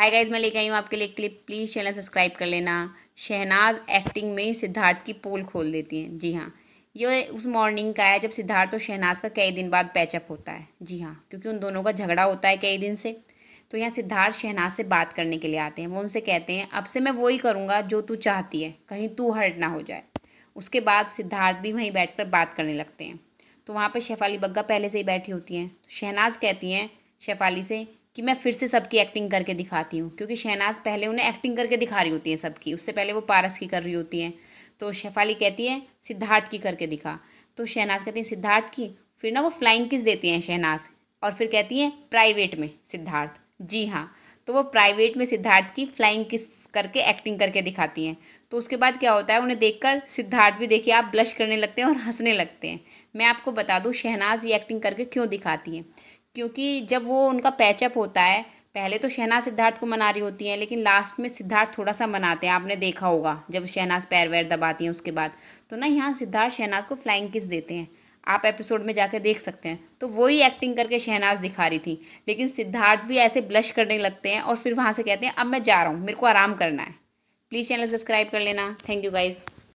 hi guys मैं लेके आई हूँ आपके लिए क्लिप प्लीज़ चैनल सब्सक्राइब कर लेना शहनाज एक्टिंग में सिद्धार्थ की पोल खोल देती हैं जी हाँ ये उस मॉर्निंग का है जब सिद्धार्थ और शहनाज का कई दिन बाद पैचअप होता है जी हाँ क्योंकि उन दोनों का झगड़ा होता है कई दिन से तो यहाँ सिद्धार्थ शहनाज से बात करने के लिए आते हैं वो उनसे कहते हैं अब से मैं वही करूँगा जो तू चाहती है कहीं तू हर्ट ना हो जाए उसके बाद सिद्धार्थ भी वहीं बैठ कर बात करने लगते हैं तो वहाँ पर शेफाली बग्गा पहले से ही बैठी होती हैं तो शहनाज कहती हैं शेफाली से कि मैं फिर से सबकी एक्टिंग करके दिखाती हूँ क्योंकि शहनाज पहले उन्हें एक्टिंग करके दिखा रही होती हैं सबकी उससे पहले वो पारस की कर रही होती हैं तो शेफाली कहती है सिद्धार्थ की करके दिखा तो शहनाज कहती है सिद्धार्थ की फिर ना वो फ्लाइंग किस देती हैं शहनाज और फिर कहती हैं प्राइवेट में सिद्धार्थ जी हाँ तो वो प्राइवेट में सिद्धार्थ की फ्लाइंग किस करके एक्टिंग करके दिखाती हैं तो उसके बाद क्या होता है उन्हें देखकर सिद्धार्थ भी देखिए आप ब्लश करने लगते हैं और हंसने लगते हैं मैं आपको बता दूँ शहनाज ये एक्टिंग करके क्यों दिखाती हैं क्योंकि जब वो उनका पैचअप होता है पहले तो शहनाज सिद्धार्थ को मना रही होती हैं लेकिन लास्ट में सिद्धार्थ थोड़ा सा मनाते हैं आपने देखा होगा जब शहनाज पैर वैर दबाती हैं उसके बाद तो ना यहाँ सिद्धार्थ शहनाज को फ्लाइंग किस देते हैं आप एपिसोड में जाकर देख सकते हैं तो वही एक्टिंग करके शहनाज दिखा रही थी लेकिन सिद्धार्थ भी ऐसे ब्लश करने लगते हैं और फिर वहाँ से कहते हैं अब मैं जा रहा हूँ मेरे को आराम करना है प्लीज़ चैनल सब्सक्राइब कर लेना थैंक यू गाइज़